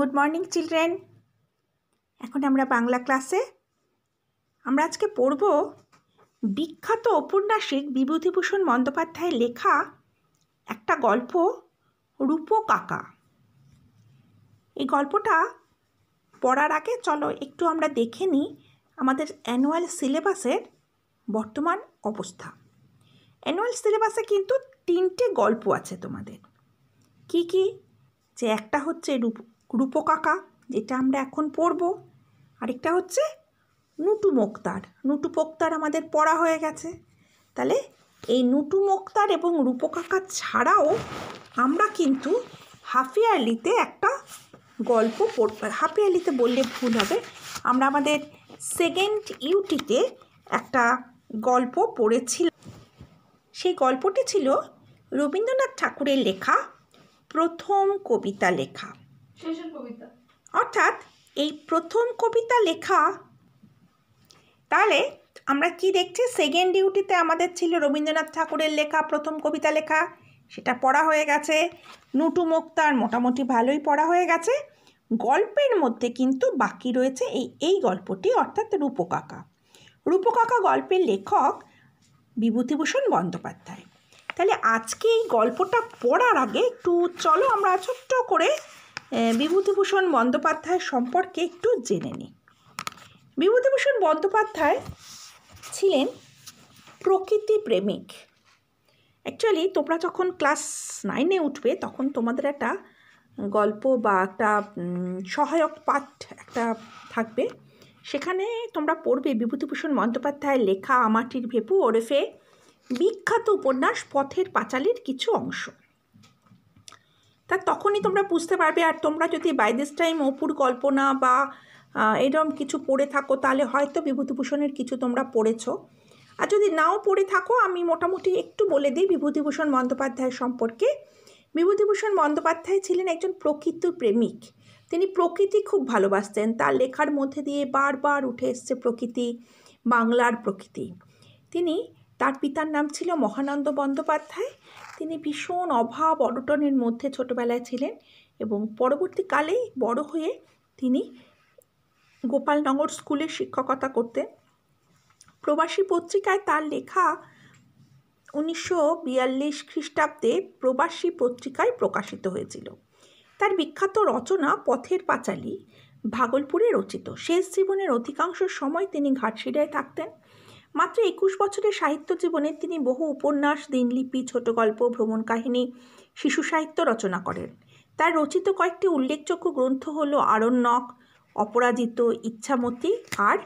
good morning children এখন আমরা বাংলা ক্লাসে আমরা আজকে পড়ব বিখ্যাত ঔপন্যাসিক বিভূতিভূষণ বন্দ্যোপাধ্যায়ের লেখা একটা গল্প কাকা এই গল্পটা পড়ার আগে চলো একটু আমরা দেখে নিই আমাদের অ্যানুয়াল সিলেবাসের বর্তমান অবস্থা অ্যানুয়াল সিলেবাসে কিন্তু তিনটে গল্প আছে তোমাদের কি কি যে একটা হচ্ছে রূপ রূপকাকা যেটা আমরা এখন পড়ব আরেকটা হচ্ছে নুটু মোক্তার নুটু পোক্তার আমাদের পড়া হয়ে গেছে তাহলে এই নুটু মোক্তার এবং রূপকাকা ছাড়াও আমরা কিন্তু হাফিয়ারলিতে একটা গল্প পড় হাফিয়ারলিতে বললে ভুল হবে আমরা আমাদের সেকেন্ড ইউটিতে একটা গল্প পড়েছিলাম সেই গল্পটি ছিল রবীন্দ্রনাথ ঠাকুরের লেখা প্রথম কবিতা লেখা শেষের কবিতা অর্থাৎ এই প্রথম কবিতা লেখা তাহলে আমরা কি দেখছি সেকেন্ড ডিউটিতে আমাদের ছিল রবীন্দ্রনাথ ঠাকুরের লেখা প্রথম কবিতা লেখা সেটা পড়া হয়ে গেছে নুটু মুক্তার মোটামুটি ভালোই পড়া হয়ে গেছে গল্পের মধ্যে কিন্তু বাকি রয়েছে এই এই গল্পটি অর্থাৎ রূপকাকা রূপকাকা গল্পের লেখক বিভূতিভূষণ বন্দ্যোপাধ্যায় তাহলে আজকে এই গল্পটা পড়ার আগে একটু চলো আমরা ছোট্ট করে বিভূতিভূষণ বন্দ্যোপাধ্যায় সম্পর্কে একটু জেনে নিই বিভূতিভূষণ বন্দ্যোপাধ্যায় ছিলেন প্রকৃতি প্রেমিক অ্যাকচুয়ালি তোমরা যখন ক্লাস নাইনে উঠবে তখন তোমাদের একটা গল্প বা একটা সহায়ক পাঠ একটা থাকবে সেখানে তোমরা পড়বে বিভূতিভূষণ বন্দ্যোপাধ্যায়ের লেখা আমাটির ভেপু ওরফে বিখ্যাত উপন্যাস পথের পাঁচালির কিছু অংশ তা তখনই তোমরা বুঝতে পারবে আর তোমরা যদি বাই দিস টাইম অপুর কল্পনা বা এরম কিছু পড়ে থাকো তাহলে হয়তো বিভূতিভূষণের কিছু তোমরা পড়েছ আর যদি নাও পড়ে থাকো আমি মোটামুটি একটু বলে দিই বিভূতিভূষণ বন্দ্যোপাধ্যায় সম্পর্কে বিভূতিভূষণ বন্দ্যোপাধ্যায় ছিলেন একজন প্রকৃত প্রেমিক তিনি প্রকৃতি খুব ভালোবাসতেন তার লেখার মধ্যে দিয়ে বারবার উঠে এসছে প্রকৃতি বাংলার প্রকৃতি তিনি তার পিতার নাম ছিল মহানন্দ বন্দ্যোপাধ্যায় তিনি ভীষণ অভাব অনটনের মধ্যে ছোটবেলায় ছিলেন এবং পরবর্তীকালেই বড় হয়ে তিনি গোপালনগর স্কুলে শিক্ষকতা করতেন প্রবাসী পত্রিকায় তার লেখা উনিশশো বিয়াল্লিশ খ্রিস্টাব্দে প্রবাসী পত্রিকায় প্রকাশিত হয়েছিল তার বিখ্যাত রচনা পথের পাঁচালী ভাগলপুরে রচিত শেষ জীবনের অধিকাংশ সময় তিনি ঘাটশিড়ায় থাকতেন মাত্র একুশ বছরের সাহিত্য জীবনে তিনি বহু উপন্যাস দিনলিপি ছোট গল্প ভ্রমণ কাহিনী শিশু সাহিত্য রচনা করেন তার রচিত কয়েকটি উল্লেখযোগ্য গ্রন্থ হল আরণ্যক অপরাজিত ইচ্ছামতি আর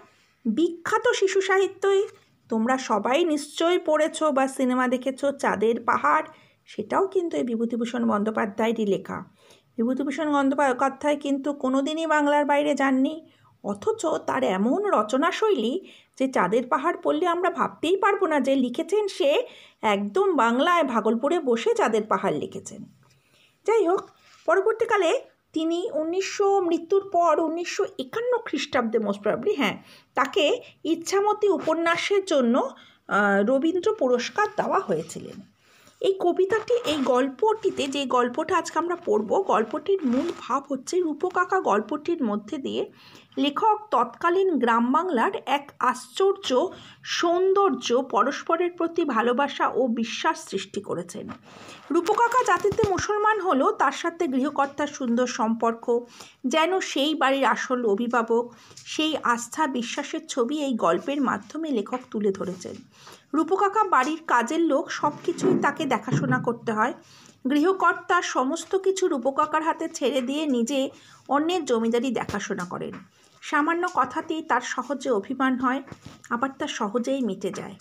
বিখ্যাত শিশু সাহিত্যই তোমরা সবাই নিশ্চয়ই পড়েছ বা সিনেমা দেখেছ চাঁদের পাহাড় সেটাও কিন্তু এই বিভূতিভূষণ বন্দ্যোপাধ্যায়েরই লেখা বিভূতিভূষণ বন্দ্যোপাধ্যায় কিন্তু কোনোদিনই বাংলার বাইরে যাননি অথচ তার এমন রচনা শৈলী যে চাঁদের পাহাড় পড়লে আমরা ভাবতেই পারবো না যে লিখেছেন সে একদম বাংলায় ভাগলপুরে বসে চাঁদের পাহাড় লিখেছেন যাই হোক পরবর্তীকালে তিনি উনিশশো মৃত্যুর পর উনিশশো একান্ন খ্রিস্টাব্দে মোস্ট প্রবলি হ্যাঁ তাকে ইচ্ছামতী উপন্যাসের জন্য রবীন্দ্র পুরস্কার দেওয়া হয়েছিলেন এই কবিতাটি এই গল্পটিতে যে গল্পটা আজকে আমরা পড়ব গল্পটির মূল ভাব হচ্ছে রূপকাকা গল্পটির মধ্যে দিয়ে লেখক তৎকালীন গ্রাম বাংলার এক আশ্চর্য সৌন্দর্য পরস্পরের প্রতি ভালোবাসা ও বিশ্বাস সৃষ্টি করেছেন রূপকাকা জাতিতে মুসলমান হলেও তার সাথে গৃহকর্তার সুন্দর সম্পর্ক যেন সেই বাড়ির আসল অভিভাবক সেই আস্থা বিশ্বাসের ছবি এই গল্পের মাধ্যমে লেখক তুলে ধরেছেন রূপকাকা বাড়ির কাজের লোক সব কিছুই তাকে দেখাশোনা করতে হয় গৃহকর্তা সমস্ত কিছু রূপকাকার হাতে ছেড়ে দিয়ে নিজে অন্যের জমিদারি দেখাশোনা করেন সামান্য কথাতেই তার সহজে অভিমান হয় আবার তা সহজেই মিটে যায়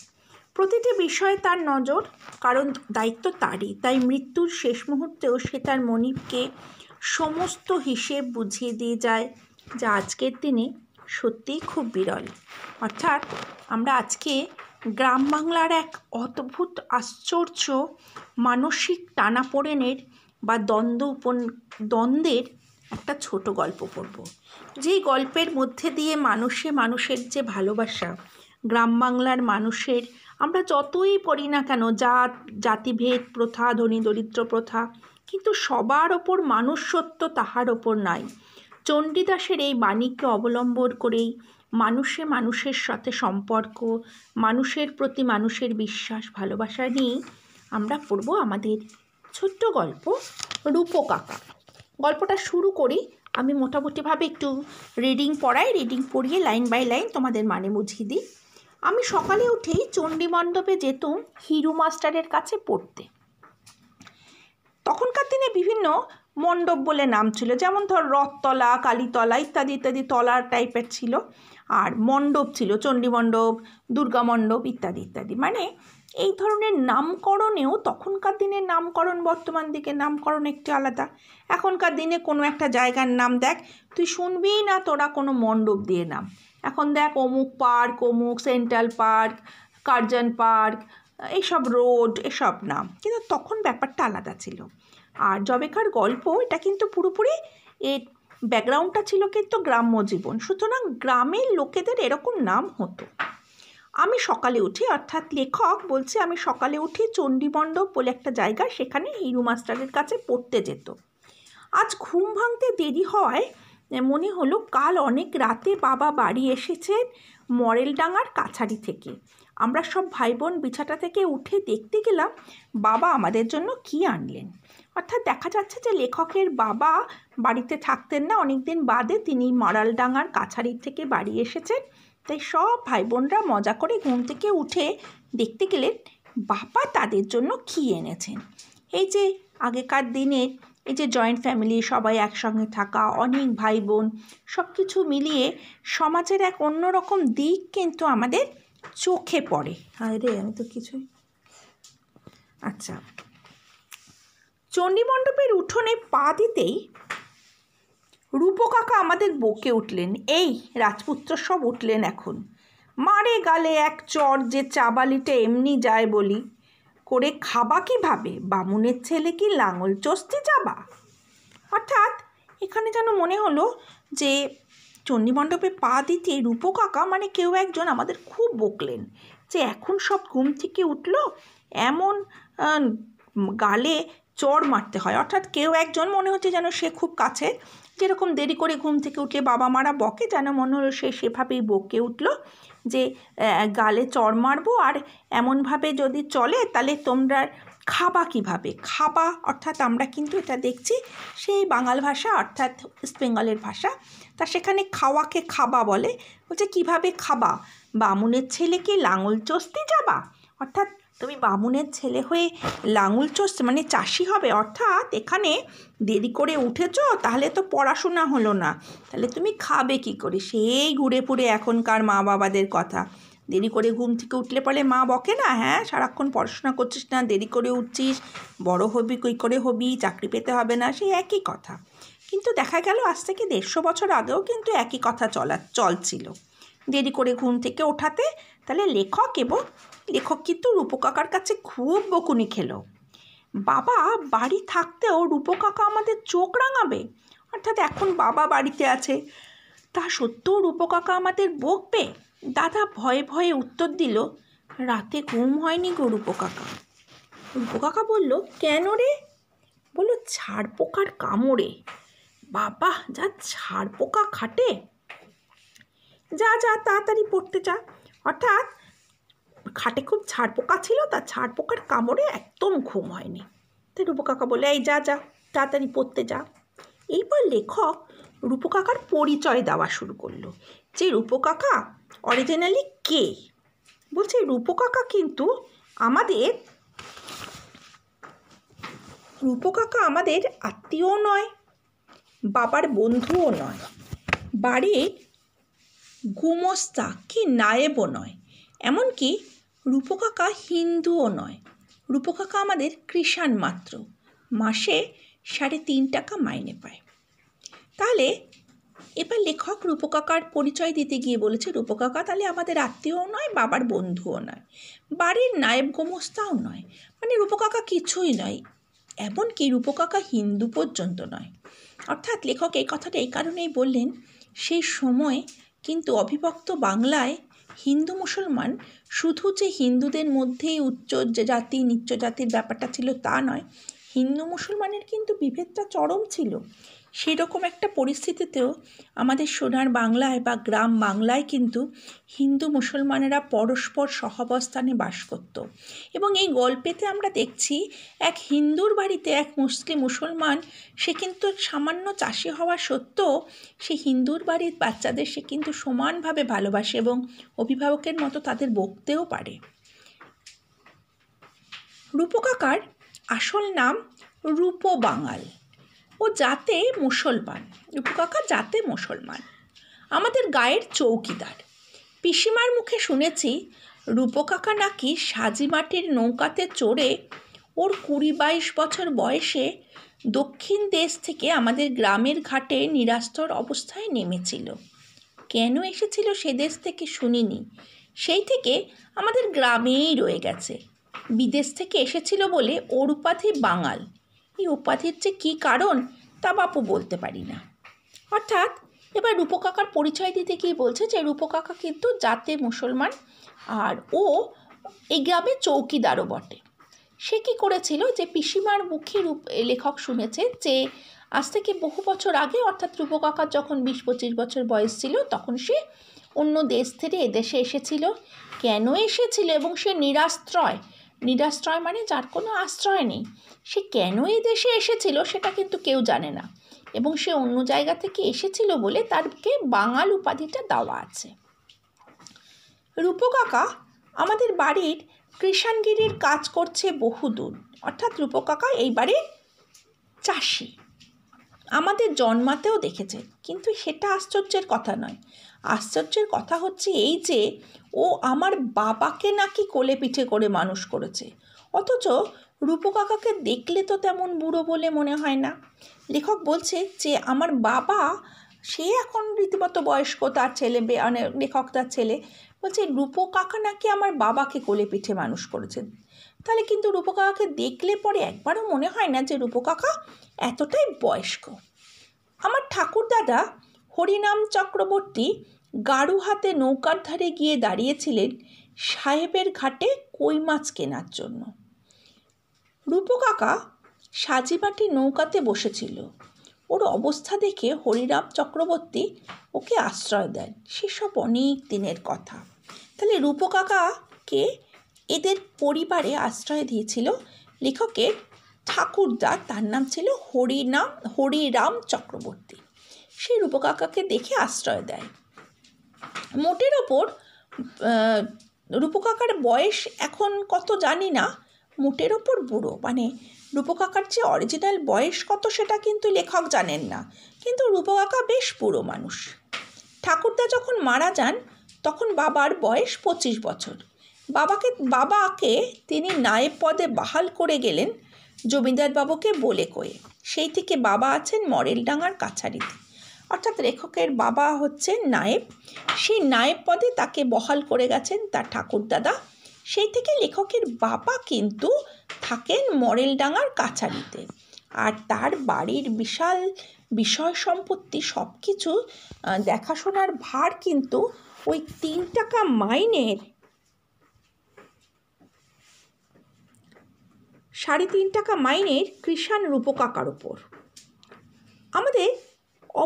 প্রতিটি বিষয়ে তার নজর কারণ দায়িত্ব তারই তাই মৃত্যুর শেষ মুহূর্তেও সে তার মনিবকে সমস্ত হিসেব বুঝিয়ে দিয়ে যায় যা আজকের দিনে সত্যিই খুব বিরল অর্থাৎ আমরা আজকে গ্রাম বাংলার এক অদ্ভুত আশ্চর্য মানসিক টানাপোড়েনের বা দ্বন্দ্ব উপ দ্বন্দ্বের একটা ছোট গল্প পড়ব যেই গল্পের মধ্যে দিয়ে মানুষে মানুষের যে ভালোবাসা গ্রাম বাংলার মানুষের আমরা যতই পড়ি না কেন জাত জাতিভেদ প্রথা ধনী দরিদ্র প্রথা কিন্তু সবার ওপর মানুষ সত্য তাহার ওপর নাই চণ্ডীদাসের এই বাণীকে অবলম্বন করেই মানুষে মানুষের সাথে সম্পর্ক মানুষের প্রতি মানুষের বিশ্বাস ভালোবাসা নিয়েই আমরা পড়ব আমাদের ছোট্ট গল্প রূপকাকা গল্পটা শুরু করি আমি মোটামুটিভাবে একটু রিডিং পড়াই রিডিং পড়িয়ে লাইন বাই লাইন তোমাদের মানে বুঝিয়ে দিই আমি সকালে উঠেই চণ্ডী মণ্ডপে যেতুম হিরু মাস্টারের কাছে পড়তে তখনকার দিনে বিভিন্ন মণ্ডপ বলে নাম ছিল যেমন ধর রথতলা কালীতলা ইত্যাদি ইত্যাদি তলার টাইপের ছিল আর মণ্ডপ ছিল চণ্ডী মণ্ডপ দুর্গা মণ্ডপ ইত্যাদি ইত্যাদি মানে এই ধরনের নামকরণেও তখনকার দিনের নামকরণ বর্তমান দিকে নামকরণ একটি আলাদা এখনকার দিনে কোনো একটা জায়গার নাম দেখ তুই শুনবি না তোরা কোনো মণ্ডপ দিয়ে নাম এখন দেখ অমুক পার্ক অমুক সেন্ট্রাল পার্ক কার্জন পার্ক এইসব রোড এসব নাম কিন্তু তখন ব্যাপারটা আলাদা ছিল আর জবেকার গল্প এটা কিন্তু পুরোপুরি এর ব্যাকগ্রাউন্ডটা ছিল কিন্তু গ্রাম্য জীবন সুতরাং গ্রামের লোকেদের এরকম নাম হতো আমি সকালে উঠি অর্থাৎ লেখক বলছে আমি সকালে উঠি চণ্ডীমণ্ডপ বলে একটা জায়গা সেখানে হিরু মাস্টারের কাছে পড়তে যেত আজ ঘুম ভাঙতে দেরি হওয়ায় মনে হলো কাল অনেক রাতে বাবা বাড়ি এসেছেন মরেলডাঙার কাছারি থেকে আমরা সব ভাই বোন বিছাটা থেকে উঠে দেখতে গেলাম বাবা আমাদের জন্য কি আনলেন অর্থাৎ দেখা যাচ্ছে যে লেখকের বাবা বাড়িতে থাকতেন না অনেকদিন বাদে তিনি মরালডাঙ্গার কাছারি থেকে বাড়ি এসেছেন তাই সব ভাই বোনরা মজা করে ঘুম থেকে উঠে দেখতে গেলেন বাবা তাদের জন্য কি এনেছেন এই যে আগেকার দিনের এই যে জয়েন্ট ফ্যামিলি সবাই একসঙ্গে থাকা অনেক ভাই বোন সব কিছু মিলিয়ে সমাজের এক অন্যরকম দিক কিন্তু আমাদের চোখে পড়ে আরে আমি তো কিছুই আচ্ছা চণ্ডীমণ্ডপের উঠোনে পা দিতেই রূপকাকা আমাদের বকে উঠলেন এই রাজপুত্র সব উঠলেন এখন মারে গালে এক চর যে চাবালিটা এমনি যায় বলি করে খাবা কিভাবে বামুনের ছেলে কি লাঙল চস্তি যাবা অর্থাৎ এখানে যেন মনে হলো যে চণ্ডীমণ্ডপে পা দিতে রূপকাকা মানে কেউ একজন আমাদের খুব বকলেন যে এখন সব ঘুম থেকে উঠল এমন গালে চর মারতে হয় অর্থাৎ কেউ একজন মনে হচ্ছে যেন সে খুব কাছে যেরকম দেরি করে ঘুম থেকে উঠলে বাবা মারা বকে যেন মনে হলো সে সেভাবেই বকে উঠল যে গালে চড় মারবো আর এমনভাবে যদি চলে তাহলে তোমরা খাবা কিভাবে খাবা অর্থাৎ আমরা কিন্তু এটা দেখছি সেই বাঙাল ভাষা অর্থাৎ ইস্ট বেঙ্গলের ভাষা তা সেখানে খাওয়াকে খাবা বলে বলছে কিভাবে খাবা বামুনের ছেলেকে লাঙল চস্তি যাবা অর্থাৎ তুমি বামুনের ছেলে হয়ে লাঙুল চষ মানে চাষি হবে অর্থাৎ এখানে দেরি করে উঠেছ তাহলে তো পড়াশোনা হলো না তাহলে তুমি খাবে কি করে সেই ঘুরে ফুরে এখনকার মা বাবাদের কথা দেরি করে ঘুম থেকে উঠলে পরে মা বকে না হ্যাঁ সারাক্ষণ পড়াশোনা করছিস না দেরি করে উঠছিস বড় হবি কই করে হবি চাকরি পেতে হবে না সেই একই কথা কিন্তু দেখা গেল আজ থেকে দেড়শো বছর আগেও কিন্তু একই কথা চলা চলছিল দেরি করে ঘুম থেকে ওঠাতে তাহলে লেখক এবং লেখক কিন্তু রূপকাকার কাছে খুব বকুনি খেলো বাবা বাড়ি থাকতেও রূপকাকা আমাদের চোখ রাঙাবে অর্থাৎ এখন বাবা বাড়িতে আছে তা সত্ত্বেও রূপকাকা আমাদের বকবে দাদা ভয়ে ভয়ে উত্তর দিল রাতে ঘুম হয়নি গো রূপকাকা রূপকাকা বলল কেন রে বলল ছাড় পোকার কামড়ে বাবা যা ছাড় পোকা খাটে যা যা তাড়াতাড়ি পড়তে যা অর্থাৎ খাটে খুব ছাড় পোকা ছিল তা ছাড় পোকার কামড়ে একদম ঘুম হয়নি তাই রূপকাকা বলে এই যা যা তাড়াতাড়ি পড়তে যা এইবার লেখক রূপকাকার পরিচয় দেওয়া শুরু করলো যে রূপকাকা অরিজিনালি কে বলছে রূপকাকা কিন্তু আমাদের রূপকাকা আমাদের আত্মীয়ও নয় বাবার বন্ধুও নয় বাড়ির গুমস্তা কি নায়েবও নয় এমনকি রূপকাকা হিন্দুও নয় রূপকাকা আমাদের কৃষাণ মাত্র মাসে সাড়ে তিন টাকা মাইনে পায় তাহলে এবার লেখক রূপকাকার পরিচয় দিতে গিয়ে বলেছে রূপকাকা তাহলে আমাদের আত্মীয়ও নয় বাবার বন্ধুও নয় বাড়ির নায়েব গোমস্তাও নয় মানে রূপকাকা কিছুই নয় এমনকি রূপকাকা হিন্দু পর্যন্ত নয় অর্থাৎ লেখক এই কথাটা এই কারণেই বললেন সেই সময় কিন্তু অবিভক্ত বাংলায় হিন্দু মুসলমান শুধু যে হিন্দুদের মধ্যেই উচ্চ জাতি নিচ্চ জাতির ব্যাপারটা ছিল তা নয় হিন্দু মুসলমানের কিন্তু বিভেদটা চরম ছিল রকম একটা পরিস্থিতিতেও আমাদের সোনার বাংলায় বা গ্রাম বাংলায় কিন্তু হিন্দু মুসলমানেরা পরস্পর সহাবস্থানে বাস করত এবং এই গল্পেতে আমরা দেখছি এক হিন্দুর বাড়িতে এক মুসলিম মুসলমান সে কিন্তু সামান্য চাষি হওয়া সত্ত্বেও সে হিন্দুর বাড়ির বাচ্চাদের সে কিন্তু সমানভাবে ভালোবাসে এবং অভিভাবকের মতো তাদের বকতেও পারে রূপকাকার আসল নাম রূপ বাঙাল ও যাতে মুসলমান রূপু কাকা যাতে মুসলমান আমাদের গায়ের চৌকিদার পিসিমার মুখে শুনেছি রূপকাকা নাকি সাজিমাটির নৌকাতে চড়ে ওর কুড়ি বাইশ বছর বয়সে দক্ষিণ দেশ থেকে আমাদের গ্রামের ঘাটে নিরাস্তর অবস্থায় নেমেছিল কেন এসেছিল সে দেশ থেকে শুনিনি সেই থেকে আমাদের গ্রামেই রয়ে গেছে বিদেশ থেকে এসেছিল বলে ওর উপাধি বাঙাল এই উপাধির যে কী কারণ তা বাপু বলতে পারি না অর্থাৎ এবার রূপকাকার পরিচয় দিতে গিয়ে বলছে যে রূপকাকা কিন্তু জাতে মুসলমান আর ও এই গ্রামে চৌকিদারও বটে সে কি করেছিল যে পিসিমার মুখী রূপ লেখক শুনেছে যে আজ থেকে বহু বছর আগে অর্থাৎ রূপকাকার যখন বিশ পঁচিশ বছর বয়স ছিল তখন সে অন্য দেশ থেকে এদেশে এসেছিল কেন এসেছিল এবং সে নিরাশ্রয় নিরাশ্রয় মানে যার কোনো আশ্রয় নেই সে কেন এই দেশে এসেছিল সেটা কিন্তু কেউ জানে না এবং সে অন্য জায়গা থেকে এসেছিল বলে তারকে বাঙাল উপাধিটা দেওয়া আছে রূপকাকা আমাদের বাড়ির কৃষাণগিরির কাজ করছে বহুদূর অর্থাৎ রূপকাকা এই বাড়ির চাষি আমাদের জন্মাতেও দেখেছে কিন্তু সেটা আশ্চর্যের কথা নয় আশ্চর্যের কথা হচ্ছে এই যে ও আমার বাবাকে নাকি কোলে পিঠে করে মানুষ করেছে অথচ রূপকাকাকে দেখলে তো তেমন বুড়ো বলে মনে হয় না লেখক বলছে যে আমার বাবা সে এখন রীতিমতো বয়স্ক তার ছেলে মানে লেখক তার ছেলে বলছে রূপকাকা নাকি আমার বাবাকে কোলে পিঠে মানুষ করেছেন তাহলে কিন্তু রূপকাকাকে দেখলে পরে একবারও মনে হয় না যে রূপকাকা এতটাই বয়স্ক আমার ঠাকুরদাদা হরিনাম চক্রবর্তী গাড়ু হাতে নৌকার ধারে গিয়ে দাঁড়িয়েছিলেন সাহেবের ঘাটে কই মাছ কেনার জন্য রূপকাকা সাজিবাটি নৌকাতে বসেছিল ওর অবস্থা দেখে হরিরাম চক্রবর্তী ওকে আশ্রয় দেন সেসব অনেক দিনের কথা তাহলে রূপকাকাকে এদের পরিবারে আশ্রয় দিয়েছিল লেখকের ঠাকুরদা তার নাম ছিল হরিনাম হরিরাম চক্রবর্তী সেই রূপকাকাকে দেখে আশ্রয় দেয় মোটের ওপর রূপকাকার বয়স এখন কত জানি না মোটের ওপর বুড়ো মানে রূপকাকার যে অরিজিনাল বয়স কত সেটা কিন্তু লেখক জানেন না কিন্তু রূপকাকা বেশ বুড়ো মানুষ ঠাকুরদা যখন মারা যান তখন বাবার বয়স পঁচিশ বছর বাবাকে বাবাকে তিনি নায়েব পদে বাহাল করে গেলেন জমিদার বাবুকে বলে কয়ে সেই থেকে বাবা আছেন মরেলডাঙার কাছারিতে অর্থাৎ লেখকের বাবা হচ্ছে নায়েব সেই নায়েব পদে তাকে বহাল করে গেছেন তার ঠাকুরদাদা সেই থেকে লেখকের বাবা কিন্তু থাকেন মরেলডাঙ্গার কাছারিতে আর তার বাড়ির বিশাল বিষয় সম্পত্তি সব কিছু দেখাশোনার ভার কিন্তু ওই তিন টাকা মাইনের সাড়ে তিন টাকা মাইনের কৃষাণ রূপকাকার ওপর আমাদের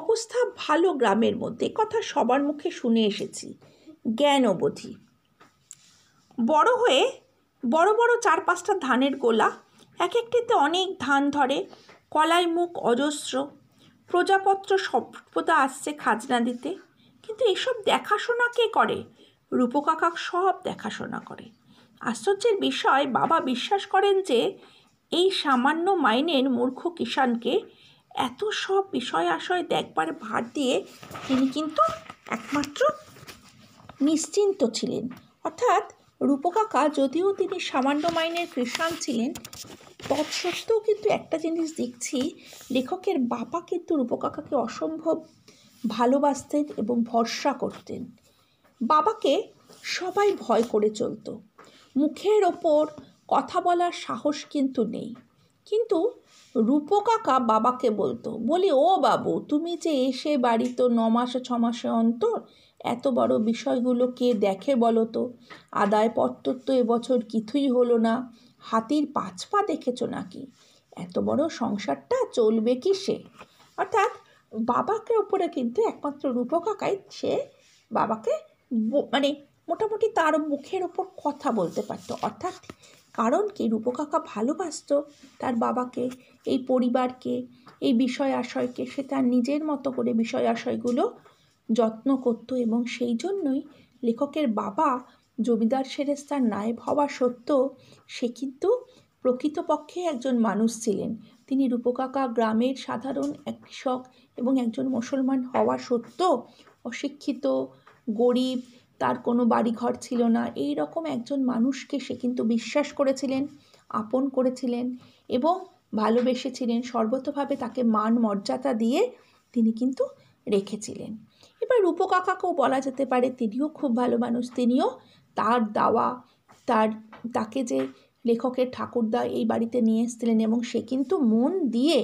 অবস্থা ভালো গ্রামের মধ্যে কথা সবার মুখে শুনে এসেছি জ্ঞান অবধি বড় হয়ে বড় বড় চার পাঁচটা ধানের গোলা এক একটিতে অনেক ধান ধরে কলাই মুখ অজস্র প্রজাপত্র সভ্যতা আসছে খাজনা দিতে কিন্তু এসব দেখাশোনা কে করে রূপকাকা সব দেখাশোনা করে আশ্চর্যের বিষয় বাবা বিশ্বাস করেন যে এই সামান্য মাইনের মূর্খ কিষাণকে এত সব বিষয় আশয় দেখবার ভার দিয়ে তিনি কিন্তু একমাত্র নিশ্চিন্ত ছিলেন অর্থাৎ রূপকাকা যদিও তিনি সামান্য মাইনের কৃষাণ ছিলেন তৎসত্ত্বেও কিন্তু একটা জিনিস দেখছি লেখকের বাবা কিন্তু রূপকাকাকে অসম্ভব ভালোবাসতেন এবং ভরসা করতেন বাবাকে সবাই ভয় করে চলত মুখের ওপর কথা বলার সাহস কিন্তু নেই কিন্তু রূপকাকা বাবাকে বলতো বলি ও বাবু তুমি যে এসে বাড়ি তো ন মাসে ছ মাসে অন্তর এত বড় বিষয়গুলো কে দেখে বলো তো আদায় পত্তর তো এবছর কিছুই হলো না হাতির পাঁচ পা দেখেছো নাকি এত বড় সংসারটা চলবে কি সে অর্থাৎ বাবাকে ওপরে কিন্তু একমাত্র রূপকাকাই সে বাবাকে মানে মোটামুটি তার মুখের ওপর কথা বলতে পারতো অর্থাৎ কারণ কি রূপকাকা ভালোবাসত তার বাবাকে এই পরিবারকে এই বিষয় আশয়কে সে তার নিজের মতো করে বিষয় আশয়গুলো যত্ন করত এবং সেই জন্যই লেখকের বাবা জমিদার সেরেস্তার নায়েব হওয়া সত্ত্বেও সে কিন্তু প্রকৃতপক্ষে একজন মানুষ ছিলেন তিনি রূপকাকা গ্রামের সাধারণ এক কৃষক এবং একজন মুসলমান হওয়া সত্ত্বেও অশিক্ষিত গরিব তার কোনো বাড়িঘর ছিল না এই রকম একজন মানুষকে সে কিন্তু বিশ্বাস করেছিলেন আপন করেছিলেন এবং ভালোবেসেছিলেন সর্বতভাবে তাকে মান মর্যাদা দিয়ে তিনি কিন্তু রেখেছিলেন এবার রূপকাকাকেও বলা যেতে পারে তিনিও খুব ভালো মানুষ তিনিও তার দাওয়া তার তাকে যে লেখকের ঠাকুরদা এই বাড়িতে নিয়ে এসেছিলেন এবং সে কিন্তু মন দিয়ে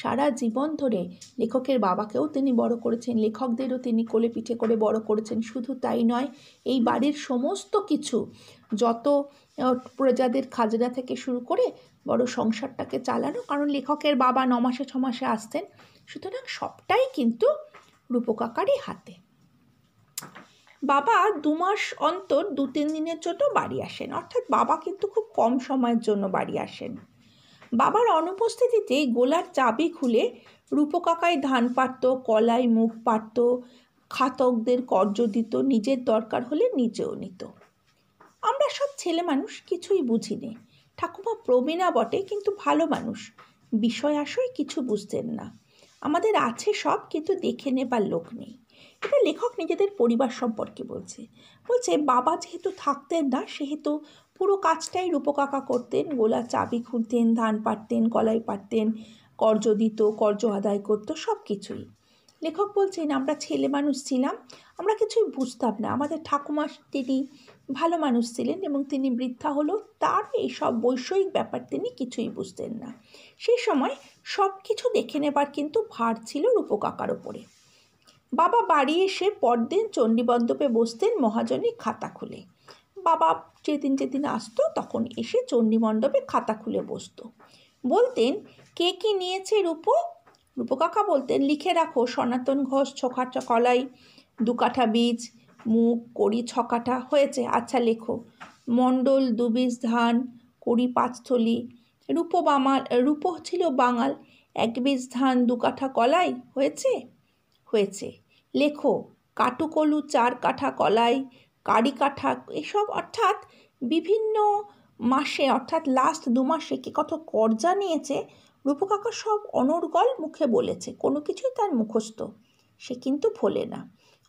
সারা জীবন ধরে লেখকের বাবাকেও তিনি বড় করেছেন লেখকদেরও তিনি কোলে পিঠে করে বড় করেছেন শুধু তাই নয় এই বাড়ির সমস্ত কিছু যত প্রজাদের খাজনা থেকে শুরু করে বড় সংসারটাকে চালানো কারণ লেখকের বাবা নমাসে ছমাসে আসতেন সুতরাং সবটাই কিন্তু রূপকাকারই হাতে বাবা দু মাস অন্তর দু তিন দিনের জন্য বাড়ি আসেন অর্থাৎ বাবা কিন্তু খুব কম সময়ের জন্য বাড়ি আসেন বাবার অনুপস্থিতিতে গোলার চাবি খুলে রূপকাকায় ধান পারত কলাই মুখ পারত খাতকদের কর্য দিত নিজের দরকার হলে নিজেও নিত আমরা সব ছেলে মানুষ কিছুই বুঝিনি ঠাকুমা প্রবীণা বটে কিন্তু ভালো মানুষ বিষয় আসয় কিছু বুঝতেন না আমাদের আছে সব কিন্তু দেখে নেবার লোক নেই একটা লেখক নিজেদের পরিবার সম্পর্কে বলছে বলছে বাবা যেহেতু থাকতেন না সেহেতু পুরো কাজটাই রূপকাকা করতেন গোলা চাবি খুঁজতেন ধান পারতেন কলাই পারতেন কর্জ দিত কর্জ আদায় করতো সব কিছুই লেখক বলছেন আমরা ছেলে মানুষ ছিলাম আমরা কিছুই বুঝতাম না আমাদের ঠাকুমা তিনি ভালো মানুষ ছিলেন এবং তিনি বৃদ্ধা হলো তার এই সব বৈষয়িক ব্যাপার তিনি কিছুই বুঝতেন না সেই সময় সব কিছু দেখে নেবার কিন্তু ভার ছিল রূপকাকার ওপরে বাবা বাড়ি এসে পরদিন চণ্ডীমণ্ডপে বসতেন মহাজনী খাতা খুলে বাবা যেদিন যেদিন আসতো তখন এসে চণ্ডীমণ্ডপে খাতা খুলে বসতো বলতেন কে কি নিয়েছে রূপো রূপকাকা বলতেন লিখে রাখো সনাতন ঘোষ ছকাটা কলাই দুকাঠা বীজ মুখ কড়ি ছকাটা হয়েছে আচ্ছা লেখো মণ্ডল দুবিজ ধান কড়ি পাঁচথলি রূপ বামাল রূপো ছিল বাঙাল এক বীজ ধান দুকাঠা কলাই হয়েছে হয়েছে লেখো কাটুকলু চার কাঠা কলাই কাড়ি কাঠা এসব অর্থাৎ বিভিন্ন মাসে অর্থাৎ লাস্ট দু মাসে কে কত কর্জা নিয়েছে রূপকাকা সব অনর্গল মুখে বলেছে কোনো কিছুই তার মুখস্থ সে কিন্তু ভোলে না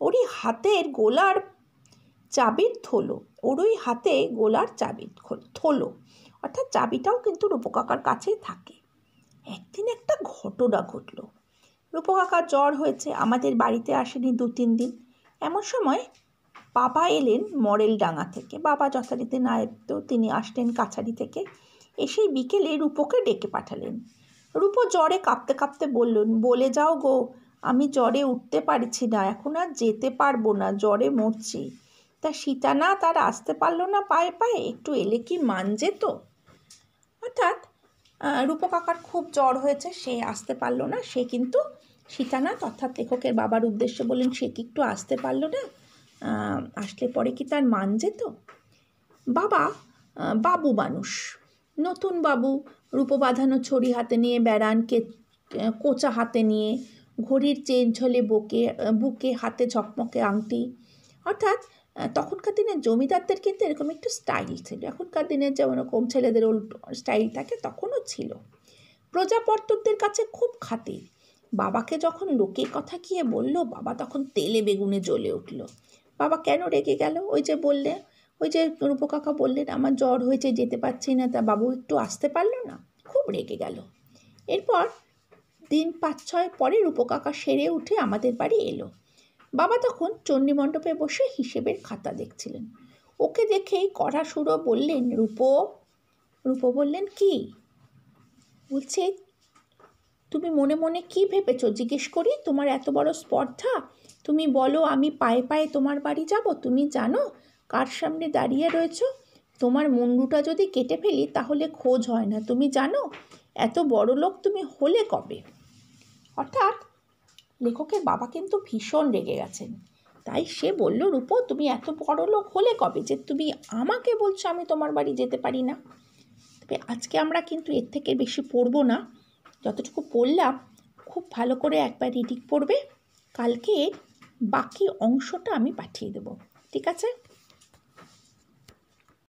ওরই হাতের গোলার চাবির থলো ওরই হাতে গোলার চাবি থলো অর্থাৎ চাবিটাও কিন্তু রূপকাকার কাছেই থাকে একদিন একটা ঘটনা ঘটলো রূপকাকা জ্বর হয়েছে আমাদের বাড়িতে আসেনি দু তিন দিন এমন সময় বাবা এলেন মরেলডাঙ্গা থেকে বাবা যথারীতি না তো তিনি আসলেন কাছারি থেকে এসেই বিকেলে রূপকে ডেকে পাঠালেন রূপো জ্বরে কাঁপতে কাঁপতে বললেন বলে যাও গো আমি জ্বরে উঠতে পারছি না এখন আর যেতে পারবো না জ্বরে মরছি তা না তার আসতে পারলো না পায়ে পায়ে একটু এলে কি মান যেত অর্থাৎ রূপকাকার খুব জ্বর হয়েছে সে আসতে পারলো না সে কিন্তু সীতানাথ অর্থাৎ লেখকের বাবার উদ্দেশ্যে বলেন সে কি একটু আসতে পারলো না আসলে পরে কি তার মান যেত বাবা বাবু মানুষ নতুন বাবু রূপবাঁধানো ছড়ি হাতে নিয়ে বেড়ান কে কোচা হাতে নিয়ে ঘড়ির চেন ঝলে বুকে বুকে হাতে ঝকমকে আংটি অর্থাৎ তখনকার দিনে জমিদারদের কিন্তু এরকম একটু স্টাইল ছিল এখনকার দিনে যেমন কম ছেলেদের উল্টো স্টাইল থাকে তখনও ছিল প্রজাপর্তকদের কাছে খুব খাতির বাবাকে যখন লোকে কথা গিয়ে বলল বাবা তখন তেলে বেগুনে জ্বলে উঠল বাবা কেন রেগে গেল ওই যে বললে ওই যে রূপকাকা বললেন আমার জ্বর হয়েছে যেতে পারছি না তা বাবু একটু আসতে পারলো না খুব রেগে গেল এরপর দিন পাঁচ ছয় পরে রূপকাকা সেরে উঠে আমাদের বাড়ি এলো বাবা তখন চণ্ডীমণ্ডপে বসে হিসেবের খাতা দেখছিলেন ওকে দেখেই কড়া সুরো বললেন রূপো রূপো বললেন কি বলছে তুমি মনে মনে কি ভেবেছো জিজ্ঞেস করি তোমার এত বড় স্পর্ধা তুমি বলো আমি পায়ে পায়ে তোমার বাড়ি যাব তুমি জানো কার সামনে দাঁড়িয়ে রয়েছো তোমার মুন্ডুটা যদি কেটে ফেলি তাহলে খোঁজ হয় না তুমি জানো এত বড় লোক তুমি হলে কবে অর্থাৎ লেখকের বাবা কিন্তু ভীষণ রেগে গেছেন তাই সে বলল রূপ তুমি এত বড় লোক হলে কবে যে তুমি আমাকে বলছো আমি তোমার বাড়ি যেতে পারি না তবে আজকে আমরা কিন্তু এর থেকে বেশি পড়ব না যতটুকু পড়লাম খুব ভালো করে একবার রিডিং পড়বে কালকে বাকি অংশটা আমি পাঠিয়ে দেবো ঠিক আছে